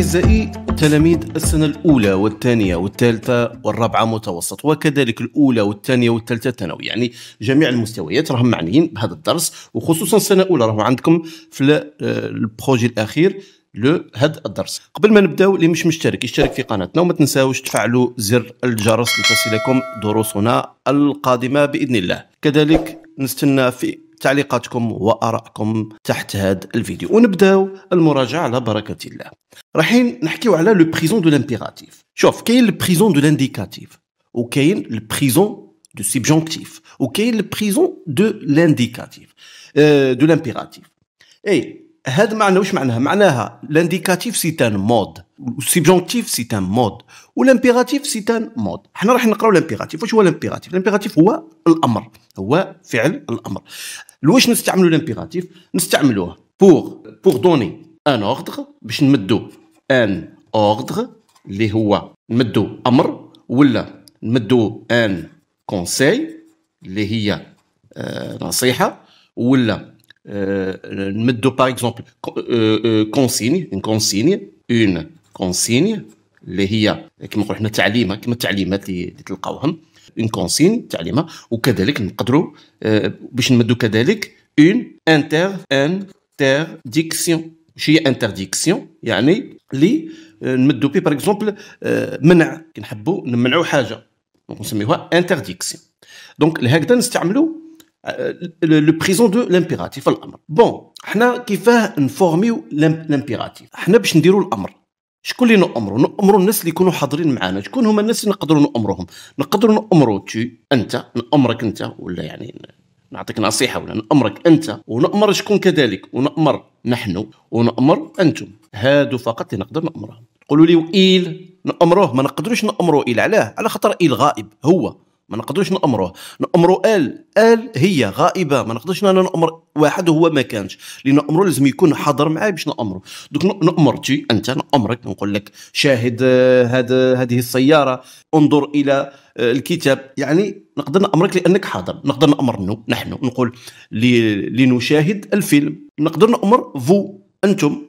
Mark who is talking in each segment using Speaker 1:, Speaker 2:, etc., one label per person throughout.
Speaker 1: أعزائي تلاميذ السنة الأولى والثانية والثالثة والرابعة متوسط وكذلك الأولى والثانية والثالثة ثانوي يعني جميع المستويات راهم معنيين بهذا الدرس وخصوصا السنة الأولى راهو عندكم في آه، البروجي الأخير لو الدرس قبل ما نبداو اللي مش مشترك يشترك في قناتنا وما تنساوش تفعلوا زر الجرس لتصلكم دروسنا القادمه باذن الله كذلك نستنى في تعليقاتكم وارائكم تحت هذا الفيديو ونبداو المراجعه على بركه الله رايحين نحكيو على لو بريزون دو لامبيراتيف شوف كاين البريزون دو لانديكاتيف وكاين البريزون دو سيبجونكتيف وكاين البريزون دو لانديكاتيف دو لامبيراتيف اي هذا معنى واش معناها معناها لانديكاتيف سي ان مود والسيبجونكتيف سي ان مود والامبيراتيف سي ان مود حنا راح نقراو الامبيراتيف واش هو الامبيراتيف الامبيراتيف هو الامر هو فعل الامر واش نستعملوا الامبيراتيف نستعملوه بور بور دوني ان اوردر باش نمدو ان اوردر اللي هو نمدو امر ولا نمدو ان كونساي اللي هي آه، نصيحه ولا آه، نمدو باغ اكزومبل كونسيني ان كونسيني اون كونسيني اللي هي كما نقولوا حنا تعليمه كما التعليمات اللي تلقاوهم اون كونسين تعليمه وكذلك نقدروا آه، باش نمدوا كذلك اون انتر انترديكسيون واش هي انترديكسيون يعني لي نمدوا بي باغ اكزومبل منع كنحبوا نمنعوا حاجه دونك نسميوها انترديكسيون دونك لهكذا نستعملوا لو بريزون دو لامبيراتيف الامر بون حنا كيفاه نفورميو لامبيراتيف حنا باش نديروا الامر شكون اللي نؤمروا نؤمروا الناس اللي يكونوا حاضرين معنا شكون هما الناس اللي نقدروا نؤمروهم نقدروا نؤمروا تي انت نؤمرك انت ولا يعني نعطيك نصيحه ولا نامرك انت ونامر شكون كذلك ونامر نحن ونامر انتم هادو فقط اللي نقدر نامرهم تقولوا لي وإيل نامروه ما نقدروش نامروا إيل علاه على خاطر إيل غائب هو ما نقدروش نأمروه نامرو آل آل هي غائبة ما نقدرش أنا نأمر واحد وهو ما كانش لأن أمره لازم يكون حاضر معايا باش نأمره دوك نأمرتي أنت نأمرك نقول لك شاهد هذا آه، آه، هذه السيارة انظر إلى آه، الكتاب يعني نقدر نأمرك لأنك حاضر نقدر نأمر نحن نقول لنشاهد الفيلم نقدر نأمر فو أنتم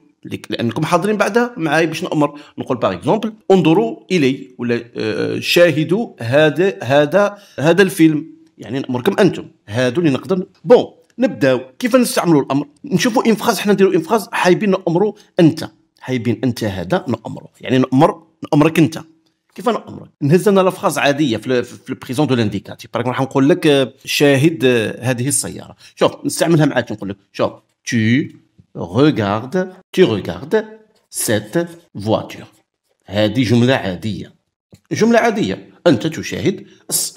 Speaker 1: لانكم حاضرين بعدا معايا باش نامر نقول باغ اكزومبل انظروا الي ولا آه، شاهدوا هذا هذا هذا الفيلم يعني نامركم انتم هادو اللي نقدر بون نبداو كيف نستعملوا الامر نشوفوا انفخاز حنا نديروا انفخاز حايبين نامروا انت حايبين انت هذا نامره يعني نامر نامرك انت كيف نامرك نهز انا لافخاز عاديه في في البريزون دو لانديكاتي باغ راح نقول لك آه، شاهد آه، هذه السياره شوف نستعملها معاك نقول لك شوف تي regarde, tu regardes cette voiture. هذه جملة عادية جملة عادية أنت تشاهد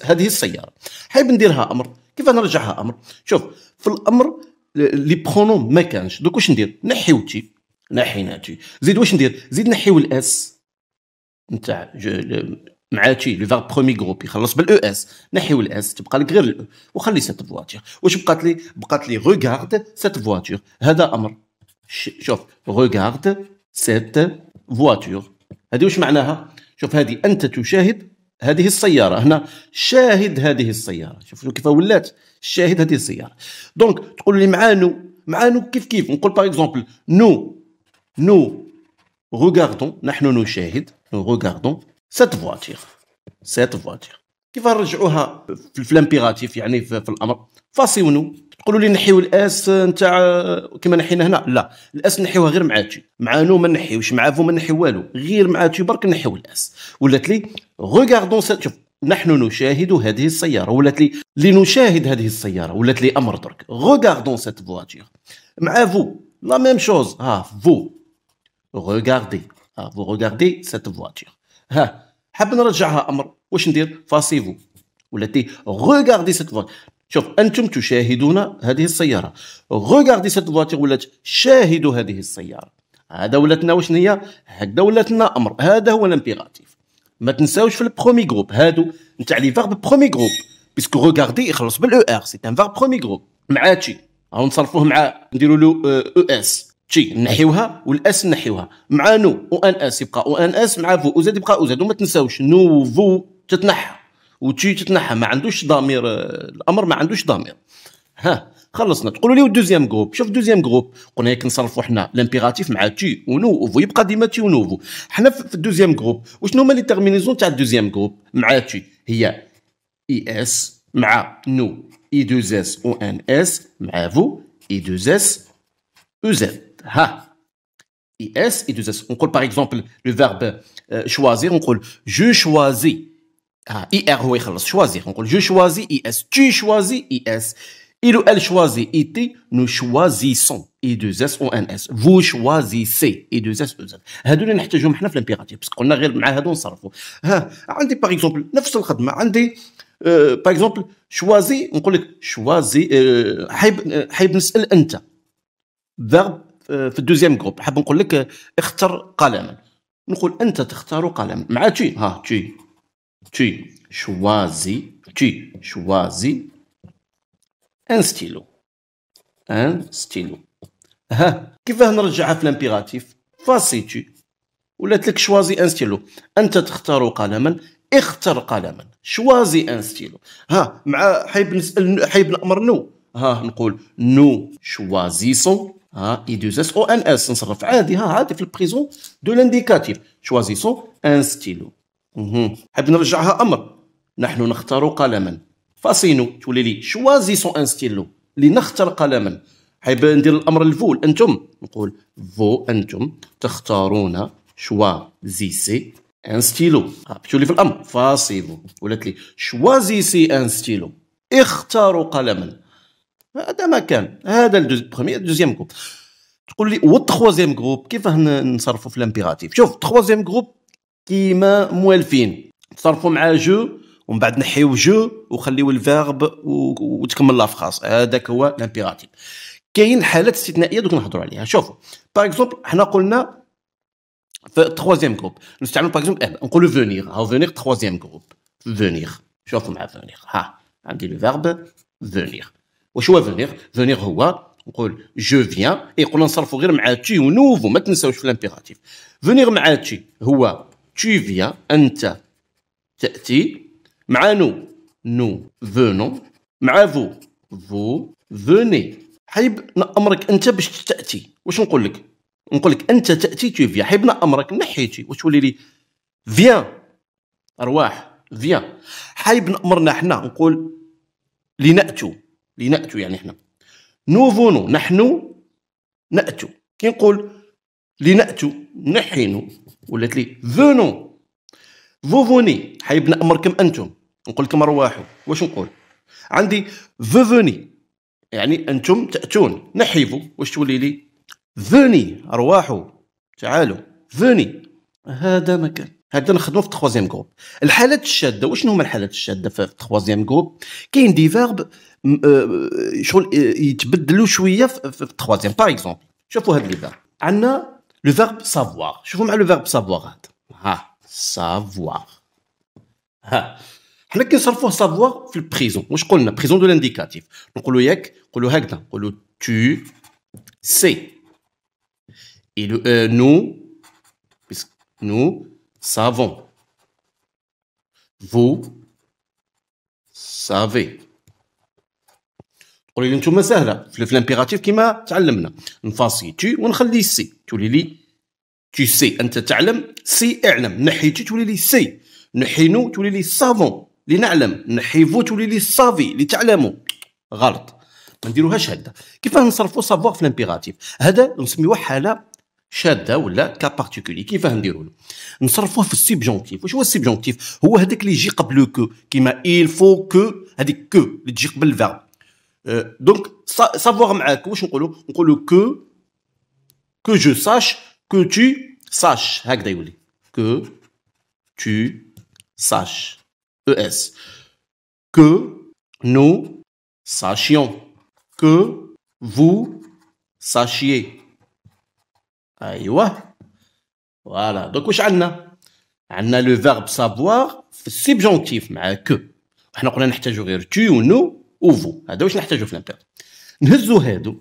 Speaker 1: هذه السيارة حاب نديرها أمر كيف نرجعها أمر شوف في الأمر لي برونوم ما كانش دوك واش ندير نحيو تي نحينا تي زيد واش ندير زيد نحيو الاس نتاع معاتي لو فار برومي جروب يخلص بالاو اس e نحيو الاس تبقى لك غير الاو وخلي سيت فواتير واش بقات لي بقات لي روغارد سيت فواتير هذا امر شوف ريغارد سيت فواتور هذه واش معناها شوف هذه انت تشاهد هذه السياره هنا شاهد هذه السياره شوف كيف ولات شاهد هذه السياره دونك تقول لي مع نو مع نو كيف كيف نقول باغ اكزومبل نو نو روغاردون نحن نشاهد نو روغاردون سيت فواتير سيت فواتير كيف نرجعوها في الامبيراتيف يعني في, في الامر فاسيونو تقولوا لي نحيو الاس نتاع كما نحينا هنا لا الاس نحيوها غير مع تي مع نو ما نحيوش مع فو ما نحيو والو غير مع برك نحيو الاس ولات لي ريغاردون شوف نحن نشاهد هذه السياره ولات لي لنشاهد هذه السياره ولات لي امر درك ريغاردون سيت فواتير مع فو لا ميم شوز ها فو ريغاردي ها فو ريغاردي سيت فواتير ها حاب نرجعها امر واش ندير فاسيفو لي ريغاردي سيت فواتير شوف انتم تشاهدون هذه السياره غوغاردي سيت فواتير ولات شاهدوا هذه السياره هذا ولاتنا واش هي هكذا ولاتنا امر هذا هو الامبيراتيف ما تنساوش في البرومي جروب هادو نتاع لي فارب برومي جروب بيسكو غوغاردي يخلص بالاو ار سي ان فارب برومي جروب مع تشي او نصرفوه مع نديروا له او آه، اس e تشي نحيوها والاس نحيوها مع نو وان اس يبقى وان اس مع فو وزاد يبقى وزاد وما تنساوش نو فو تتنحى وتجي تتنحى ما عندوش ضمير الامر ما عندوش ضمير ها خلصنا تقولوا لي والدوزيام جروب شوف دوزيام جروب قلنا لك نصرفوا حنا لامبيراتيف مع تي ونوفو يبقى ديما تي ونوفو حنا في الدوزيام جروب وشنو هما لي تيرمينيزون تاع الدوزيام جروب مع تي هي اي اس مع نو اي دوز اس او ان اس مع فو اي دوز اس او زد ها اي اس اي دوز اس نقول باغ اكزومبل لو فيرب شوازير نقول جو شوازي ها اي ار هو يخلص شوازي نقول جو شوازي اي اس تو شوازي اي اس ال Il ou elle choisit IT, اي دو i او ان اس فو Vous سي اي دو s او e Z. هادو اللي نحتاجهم حنا في الامبيراتيف بس قلنا غير مع هادو نصرفوا. ها عندي باغ اكزومبل نفس الخدمه عندي باغ اكزومبل شوازي نقول لك شوازي حيب euh, حيب نسال انت فيرب euh, في الدوزيام جروب حاب نقول لك اختر قلما نقول انت تختار قلم مع تي ها تي tu choisis, tu choisis un stylo. Un stylo. ها كيفاه نرجعها في الامبيراتيف فاسي تو ولات لك شوازي ان ستيلو انت تختار قلما اختر قلما شوازي ان ستيلو ها مع حيب نسال حيب نامر نو ها نقول نو شوازيسون ها اي دوز اس او ان اس نصرف عادي ها عادي في البريزون دو لانديكاتيف شوازيسون ان ستيلو حاب نرجعها امر نحن نختار قلما فاسينو تولي لي شوازيسون ان ستيلو لنختار قلما حاب ندير الامر الفول انتم نقول فو انتم تختارون سي ان ستيلو تولي في الامر فاسيفو ولات لي سي ان ستيلو اختاروا قلما هذا ما كان هذا البروميير دوزيام جروب تقول لي والتخوازيام جروب كيفاه نصرفوا في الامبيراتيف شوف التخوازيام جروب كيما موالفين تصرفوا مع جو ومن بعد نحيو جو وخليو الفيرب وتكمل لافخاص هذاك هو الامبيراتيف كاين حالات استثنائيه دوك نهضروا عليها شوفوا باغ اكزومبل حنا قلنا في تخوازيام جروب نستعملوا باغ اكزومبل نقولوا فونيغ ها فونيغ تخوازيام جروب فونيغ شوفوا مع فونيغ ها عندي الفيرب فونيغ واش هو فونيغ فونيغ هو نقول جو فيان يقولوا نصرفوا غير مع تي ونوفو ما تنساوش في الامبيراتيف فونيغ مع تي هو tu viens, أنت تأتي مع نو نو venons مع vous vous venez حيب نأمرك أنت باش تأتي واش نقول لك نقول لك أنت تأتي tu viens حيب نأمرك نحيتي واش تولي لي viens أرواح viens حيب نأمرنا حنا نقول لنأتو لنأتو يعني حنا نو فونو نحن نأتو كي نقول لنأتوا نحن ولات لي فونو فوني حيبنا امركم أنتم نقول لكم ارواحوا واش نقول عندي فو فوني يعني أنتم تأتون نحيفو واش تولي لي فوني ارواحوا تعالوا فوني هذا مكان هذا نخدمو في تخوازيام جروب الحالات الشاده وشنو هما الحالات الشاده في تخوازيام جروب كاين دي فيرب آه، شغل آه، يتبدلوا شويه في تخوازيام باغ اكزومبل شوفوا هاد لي فيرب عندنا le verbe savoir. Je vous mets le verbe savoir. Ah, savoir. Ah. Qu'est-ce qu'on fait savoir dans la prison Moi, je connais la prison de l'indicatif. Donc, le yek, le hagda, le tu sais. Et le euh, nous, nous savons. Vous savez. قولي لي نتوما ساهله في الامبيراتيف كيما تعلمنا نفاسي تي ونخلي سي تولي لي تي سي انت تعلم سي اعلم نحي تي تولي لي سي نحي نو تولي لي سافون لنعلم نحي فو تولي لي سافي لتعلموا غلط ما نديروهاش هكذا كيفاه نصرفوا سافوار في الامبيراتيف هذا نسميوه حاله شاده ولا كا بارتيكولي كيفاه نديروا له نصرفوه في السبجونكتيف واش هو السبجونكتيف هو هذاك اللي يجي قبل كو كيما il faut que هذيك كو اللي تجي قبل الفيرب Euh, donc, savoir avec que, qu'est-ce qu'on que, que je sache, que tu saches. C'est comme Que tu saches. E.S. Que nous sachions. Que vous sachiez. Voilà. Donc, qu'est-ce qu'on a le verbe savoir, c'est gentil avec que. On a dit qu'on tu ou nous. اوفو هذا واش نحتاجو في الامبير نهزو هادو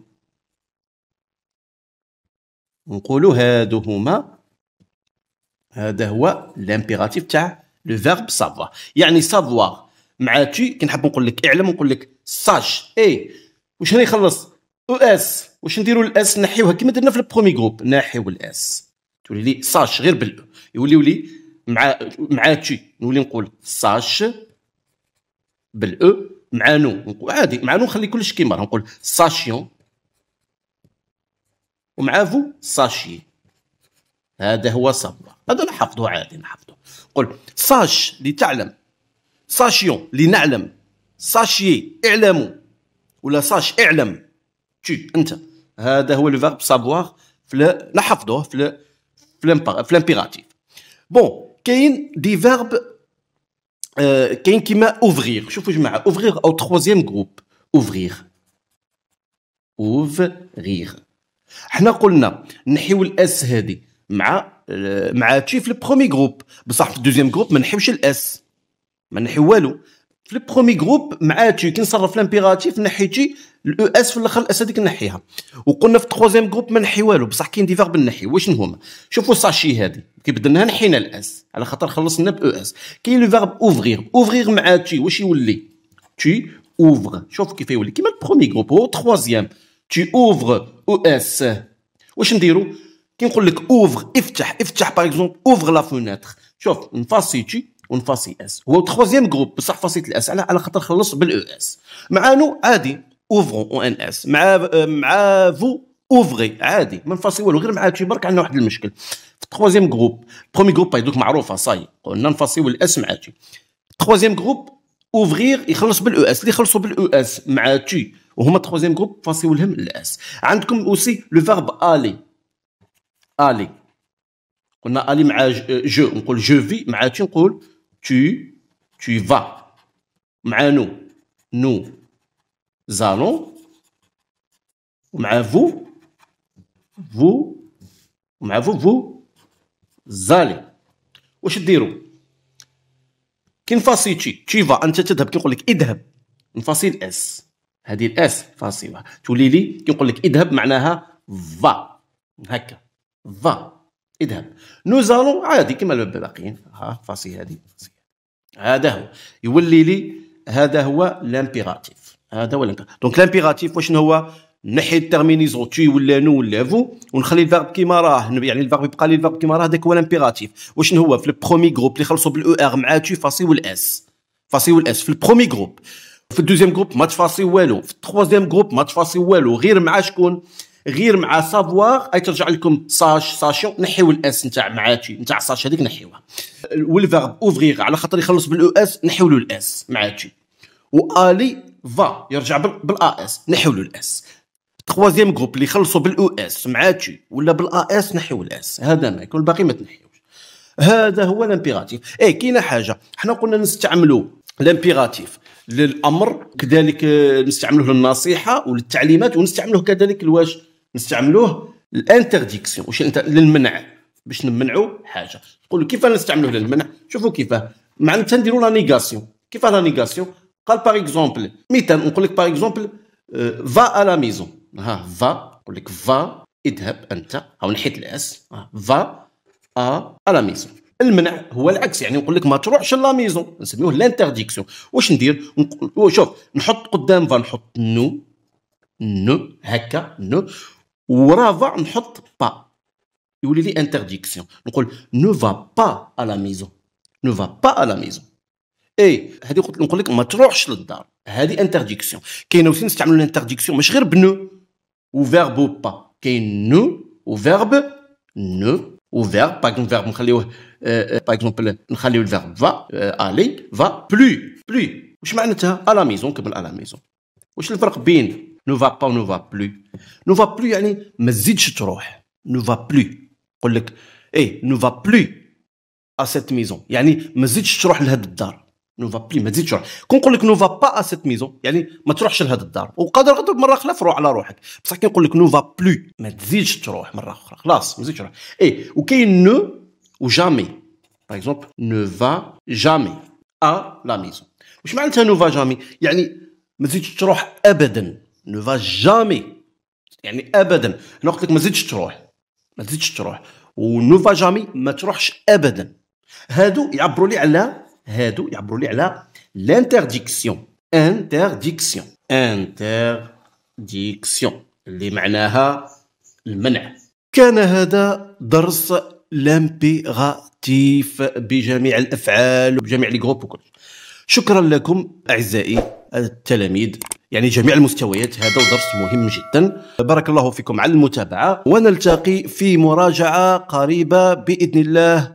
Speaker 1: نقولو هادو هما هذا هو لامبيراتيف تاع لو فيرب سافوار يعني سافوار مع تي كنحب نقول لك اعلم نقول لك ساج اي واش هنا يخلص او e اس واش نديرو الاس نحيوها كما درنا في البرومي جروب نحيو الاس تولي لي ساش غير بال e. يولي لي مع مع تي نولي نقول ساش بالاو e. مع نو عادي مع نو نخلي كلش كيما راه نقول ساشيون ومع فو ساشي هذا هو صبر هذا نحفظه عادي نحفظه قول ساش لتعلم ساشيون لنعلم ساشي اعلموا ولا ساش اعلم تو انت هذا هو لو فيرب سافوار نحفظه في في الامبيراتيف بون كاين دي فيرب كاين كيما اوفغيغ شوفوا جماعه اوفغيغ او تخوازيام جروب اوفغيغ اوفغيغ حنا قلنا نحيو الاس هذه مع مع تشي في البرومي جروب بصح في الدوزيام جروب ما نحيوش الاس ما نحيو والو في البرومي جروب مع تشي كي نصرف لامبيراتيف نحيتي الاو اس في الاخر الاس هذيك نحيها وقلنا في تخوازيام جروب ما نحي والو بصح كاين دي فيرب نحي واش هما شوفوا ساشي هذه كي بدلناها نحينا الاس على خاطر خلصنا باو اس كاين لو فيرب اوفغير اوفغير مع تي واش يولي تي اوفغ شوف كيف يولي كيما البرومي جروب هو تخوازيام تي اوفغ او اس واش نديرو كي نقول لك اوفغ افتح افتح باغ اكزومبل اوفغ لا فونيتر شوف نفاسي تي ونفاسي اس هو تخوازيام جروب بصح فاسيت الاس على على خاطر خلص بالاو اس e مع نو عادي اوفغو او ان اس مع مع فو اوفغي عادي ما نفصل والو غير مع تي برك عندنا واحد المشكل في التخوازيام جروب برومي جروب هذوك معروفه صاي قلنا نفصيو الاس مع تي التخوازيام جروب اوفغير يخلص بالاو اس اللي يخلصوا بالاو اس مع تي وهما التخوازيام جروب فصيو والهم الاس عندكم اوسي لو فيرب الي الي قلنا الي مع جو نقول جو في مع تي نقول تي تي فا مع نو نو زالو ومع فو فو ومع فو فو زالي واش تشي تشي تشيفا انت تذهب كيقول لك اذهب نفاصي اس هذه الاس فاصله تولي لي كيقول لك اذهب معناها فا هكا فا اذهب نو زالو عادي كما الباقيين ها فاصي هذه هذا هو يولي لي هذا هو لامبيراتيف هذا ولا دونك لامبيراتيف واش هو نحي التيرمينيزو تي ولا نو ولا فو ونخلي الفيرب كيما راه يعني الفيرب يبقى لي الفيرب كيما راه هذاك هو الامبيراتيف واش هو في البرومي جروب اللي خلصوا بالاو ار مع تي فاسي والاس فاسي والاس في البرومي جروب في الدوزيام جروب ما تفاصي والو في التخوازيام جروب ما تفاصي والو غير مع شكون غير مع سافوار اي ترجع لكم ساش ساشون نحيو الاس نتاع معاتي نتاع ساش هذيك نحيوها والفيرب اوفغيغ على خاطر يخلص بالاو اس نحيو له الاس معاتي والي فا يرجع بالا اس له الاس تخوازيام جروب اللي يخلصوا بالاو اس مع تي ولا بالا اس نحيو الاس هذا ما يكون الباقي ما تنحيوش هذا هو الامبيراتيف اي كاينه حاجه حنا قلنا نستعملوا الامبيراتيف للامر كذلك نستعملوه للنصيحه وللتعليمات ونستعملوه كذلك لواش نستعملوه الانترديكسيون واش للمنع باش نمنعوا حاجه تقول كيف نستعملوه للمنع شوفوا كيفاه معناتها نديروا لا نيغاسيون كيف لا نيغاسيون قال باغ اكزومبل مثال نقول لك باغ اكزومبل فا ا لا ميزون ها فا نقول لك فا اذهب انت او نحيت الاس فا ا لا ميزون المنع هو العكس يعني نقول لك ما تروحش لا ميزون نسميوه لانترديكسيون واش ندير شوف نحط قدام فا نحط نو نو هكا نو فا نحط با يولي لي انترديكسيون نقول نو فا با ا لا ميزون نو فا با ا لا ميزون اي هذه قلت نقول لك ما تروحش للدار هذه انترديكسيون كاين وسيم نستعملوا الانترديكسيون مش غير بنو وفيرب او با كاين نو وفيرب نو وفيرب باغ فيرب نخليوه باغ آه، اكزومبل آه، نخليو الفيرب فا الي فا بلو بلو واش معناتها الا ميزون كمل الا ميزون واش الفرق بين نو فا با ونو فا بلو نو فا بلو يعني ما تزيدش تروح نو فا بلو نقول لك اي نو فا بلو ا سيت ميزون يعني ما تزيدش تروح لهاد الدار نوفا بلي ما تزيدش روحك كون نقول لك نوفا با ا سيت ميزون يعني ما تروحش لهاد الدار وقادر غدر مره خلاف روح على روحك بصح كي نقول لك نوفا بلو ما تزيدش تروح مره اخرى خلاص ما تزيدش تروح اي وكاين نو وجامي باغ اكزومبل نو فا جامي ا لا ميزون واش معناتها نو فا جامي يعني ما تزيدش تروح ابدا نو فا جامي يعني ابدا انا قلت لك ما تزيدش تروح ما تزيدش تروح ونو فا جامي ما تروحش ابدا هادو يعبروا لي على هادو يعبروا لي على لانترديكسيون انترديكسيون انترديكسيون اللي معناها المنع كان هذا درس لامبيغاتيف بجميع الافعال وبجميع لي جروب وكل شكرا لكم اعزائي التلاميذ يعني جميع المستويات هذا درس مهم جدا بارك الله فيكم على المتابعه ونلتقي في مراجعه قريبه باذن الله